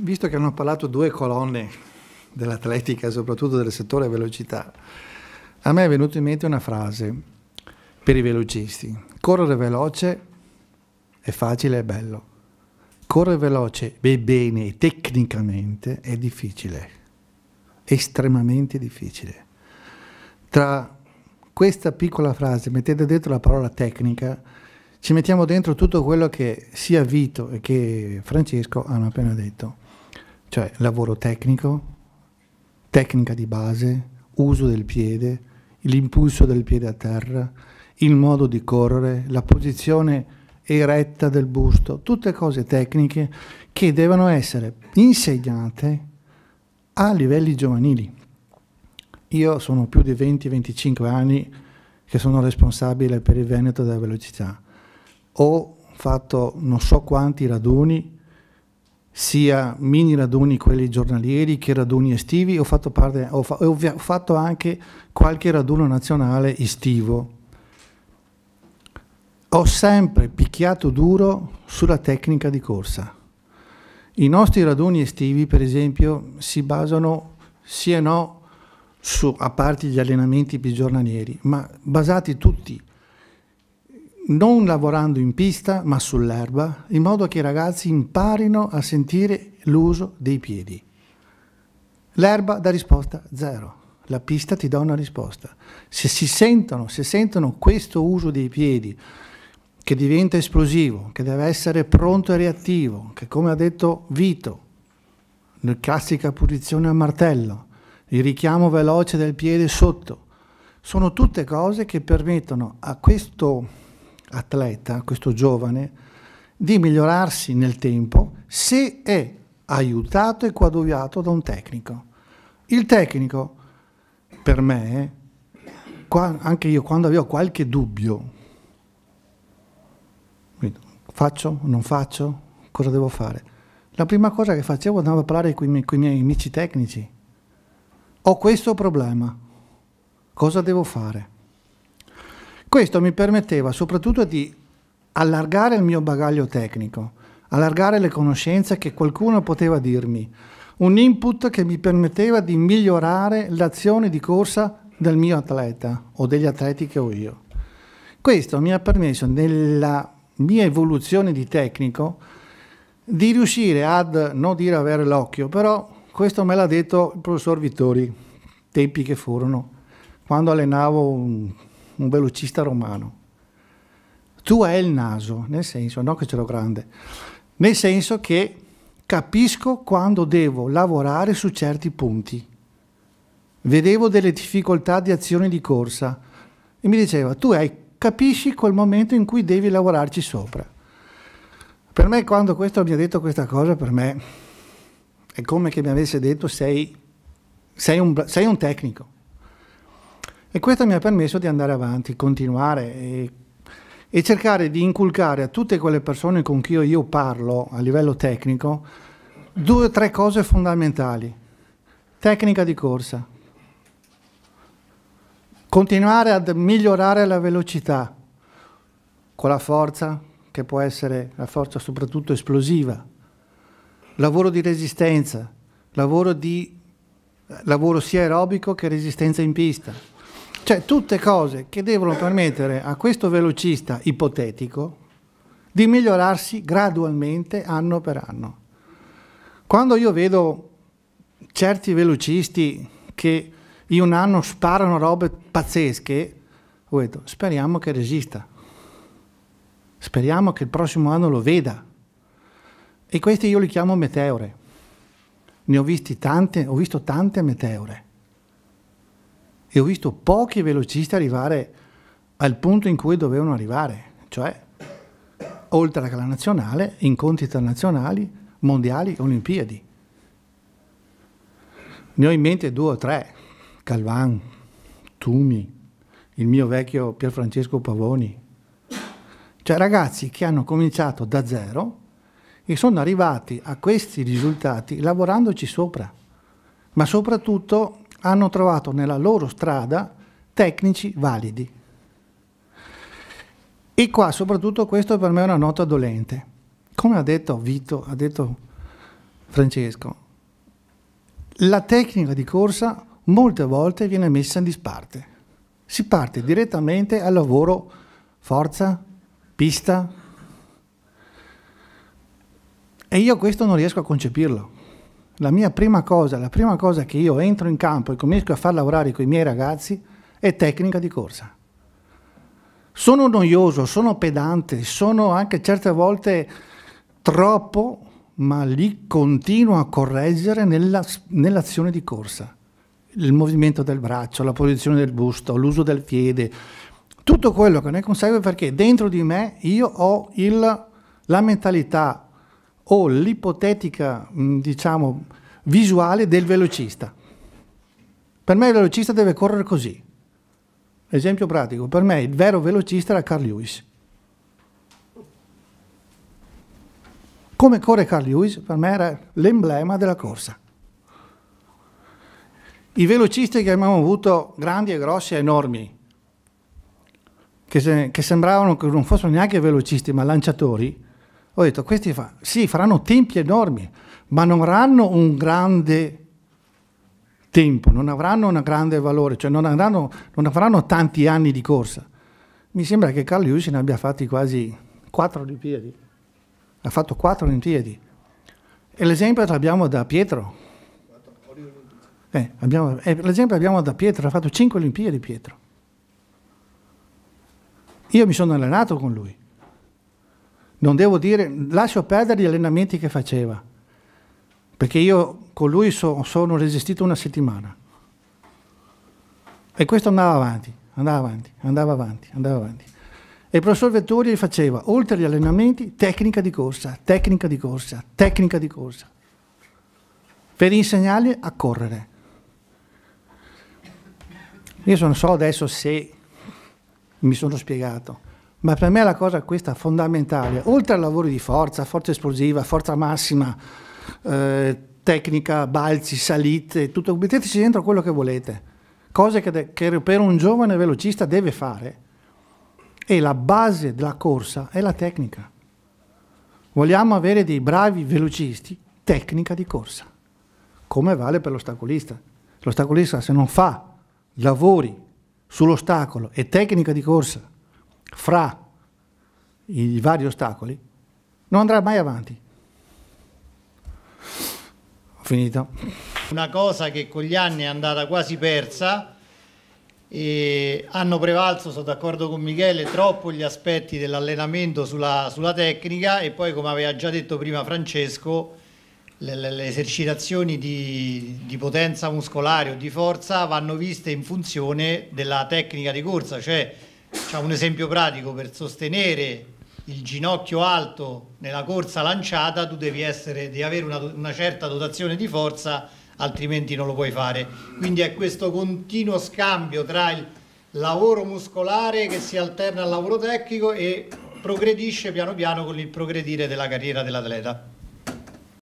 visto che hanno parlato due colonne dell'atletica, soprattutto del settore velocità, a me è venuta in mente una frase per i velocisti. Correre veloce è facile e bello. Correre veloce bene tecnicamente è difficile, estremamente difficile. Tra questa piccola frase, mettete dentro la parola tecnica, ci mettiamo dentro tutto quello che sia Vito e che Francesco hanno appena detto cioè lavoro tecnico, tecnica di base, uso del piede, l'impulso del piede a terra, il modo di correre, la posizione eretta del busto, tutte cose tecniche che devono essere insegnate a livelli giovanili. Io sono più di 20-25 anni che sono responsabile per il Veneto della velocità. Ho fatto non so quanti raduni sia mini raduni, quelli giornalieri, che raduni estivi, ho fatto, parte, ho, fa, ho fatto anche qualche raduno nazionale estivo. Ho sempre picchiato duro sulla tecnica di corsa. I nostri raduni estivi, per esempio, si basano sì e no su, a parte gli allenamenti più giornalieri, ma basati tutti non lavorando in pista ma sull'erba, in modo che i ragazzi imparino a sentire l'uso dei piedi. L'erba dà risposta zero, la pista ti dà una risposta. Se si sentono, se sentono questo uso dei piedi che diventa esplosivo, che deve essere pronto e reattivo, che come ha detto Vito, nel classica punizione a martello, il richiamo veloce del piede sotto, sono tutte cose che permettono a questo atleta, questo giovane, di migliorarsi nel tempo se è aiutato e coadiuvato da un tecnico. Il tecnico, per me, eh, qua, anche io quando avevo qualche dubbio, faccio, non faccio, cosa devo fare? La prima cosa che facevo andavo a parlare con i miei, con i miei amici tecnici. Ho questo problema, cosa devo fare? Questo mi permetteva soprattutto di allargare il mio bagaglio tecnico, allargare le conoscenze che qualcuno poteva dirmi, un input che mi permetteva di migliorare l'azione di corsa del mio atleta o degli atleti che ho io. Questo mi ha permesso nella mia evoluzione di tecnico di riuscire ad non dire avere l'occhio, però questo me l'ha detto il professor Vittori, tempi che furono, quando allenavo un velocista romano. Tu hai il naso, nel senso, no che ce l'ho grande, nel senso che capisco quando devo lavorare su certi punti. Vedevo delle difficoltà di azione di corsa e mi diceva, tu hai, capisci quel momento in cui devi lavorarci sopra. Per me quando questo mi ha detto questa cosa, per me è come che mi avesse detto sei, sei, un, sei un tecnico. E questo mi ha permesso di andare avanti, continuare e, e cercare di inculcare a tutte quelle persone con cui io parlo a livello tecnico due o tre cose fondamentali. Tecnica di corsa, continuare a migliorare la velocità con la forza, che può essere la forza soprattutto esplosiva, lavoro di resistenza, lavoro, di, lavoro sia aerobico che resistenza in pista. Cioè tutte cose che devono permettere a questo velocista ipotetico di migliorarsi gradualmente anno per anno. Quando io vedo certi velocisti che in un anno sparano robe pazzesche, ho detto speriamo che resista, speriamo che il prossimo anno lo veda. E questi io li chiamo meteore. Ne ho visti tante, ho visto tante meteore e ho visto pochi velocisti arrivare al punto in cui dovevano arrivare, cioè oltre alla nazionale, incontri internazionali, mondiali, olimpiadi. Ne ho in mente due o tre, Calvan, Tumi, il mio vecchio Pierfrancesco Pavoni. Cioè ragazzi che hanno cominciato da zero e sono arrivati a questi risultati lavorandoci sopra, ma soprattutto hanno trovato nella loro strada tecnici validi. E qua soprattutto questo per me è una nota dolente. Come ha detto Vito, ha detto Francesco, la tecnica di corsa molte volte viene messa in disparte. Si parte direttamente al lavoro forza, pista. E io questo non riesco a concepirlo la mia prima cosa, la prima cosa che io entro in campo e comincio a far lavorare con i miei ragazzi è tecnica di corsa. Sono noioso, sono pedante, sono anche certe volte troppo, ma lì continuo a correggere nella, nell'azione di corsa. Il movimento del braccio, la posizione del busto, l'uso del piede, tutto quello che ne consegue perché dentro di me io ho il, la mentalità o l'ipotetica, mm, diciamo, visuale del velocista. Per me il velocista deve correre così. Esempio pratico, per me il vero velocista era Carl Lewis. Come corre Carl Lewis, per me era l'emblema della corsa. I velocisti che abbiamo avuto, grandi e grossi e enormi, che, se, che sembravano che non fossero neanche velocisti ma lanciatori, ho detto, questi fa, sì, faranno tempi enormi, ma non avranno un grande tempo, non avranno un grande valore, cioè non, avranno, non avranno tanti anni di corsa. Mi sembra che Carl Lewis ne abbia fatti quasi quattro Olimpiadi. Ha fatto quattro Olimpiadi. E l'esempio l'abbiamo da Pietro. Eh, abbiamo, eh, l'esempio l'abbiamo da Pietro, ha fatto cinque Olimpiadi Pietro. Io mi sono allenato con lui non devo dire, lascio perdere gli allenamenti che faceva, perché io con lui so, sono resistito una settimana. E questo andava avanti, andava avanti, andava avanti, andava avanti. E il professor Vettori faceva, oltre agli allenamenti, tecnica di corsa, tecnica di corsa, tecnica di corsa, per insegnargli a correre. Io non so adesso se mi sono spiegato ma per me la cosa questa fondamentale, oltre al lavoro di forza, forza esplosiva, forza massima, eh, tecnica, balzi, salite, tutto, metteteci dentro quello che volete, cose che, che per un giovane velocista deve fare. E la base della corsa è la tecnica. Vogliamo avere dei bravi velocisti, tecnica di corsa, come vale per l'ostacolista. L'ostacolista se non fa lavori sull'ostacolo e tecnica di corsa fra i vari ostacoli, non andrà mai avanti. Ho finito. Una cosa che con gli anni è andata quasi persa, e hanno prevalso, sono d'accordo con Michele, troppo gli aspetti dell'allenamento sulla, sulla tecnica e poi come aveva già detto prima Francesco, le, le, le esercitazioni di, di, potenza muscolare o di forza vanno viste in funzione della tecnica di corsa, cioè c'è un esempio pratico per sostenere il ginocchio alto nella corsa lanciata, tu devi, essere, devi avere una, una certa dotazione di forza, altrimenti non lo puoi fare. Quindi è questo continuo scambio tra il lavoro muscolare che si alterna al lavoro tecnico e progredisce piano piano con il progredire della carriera dell'atleta.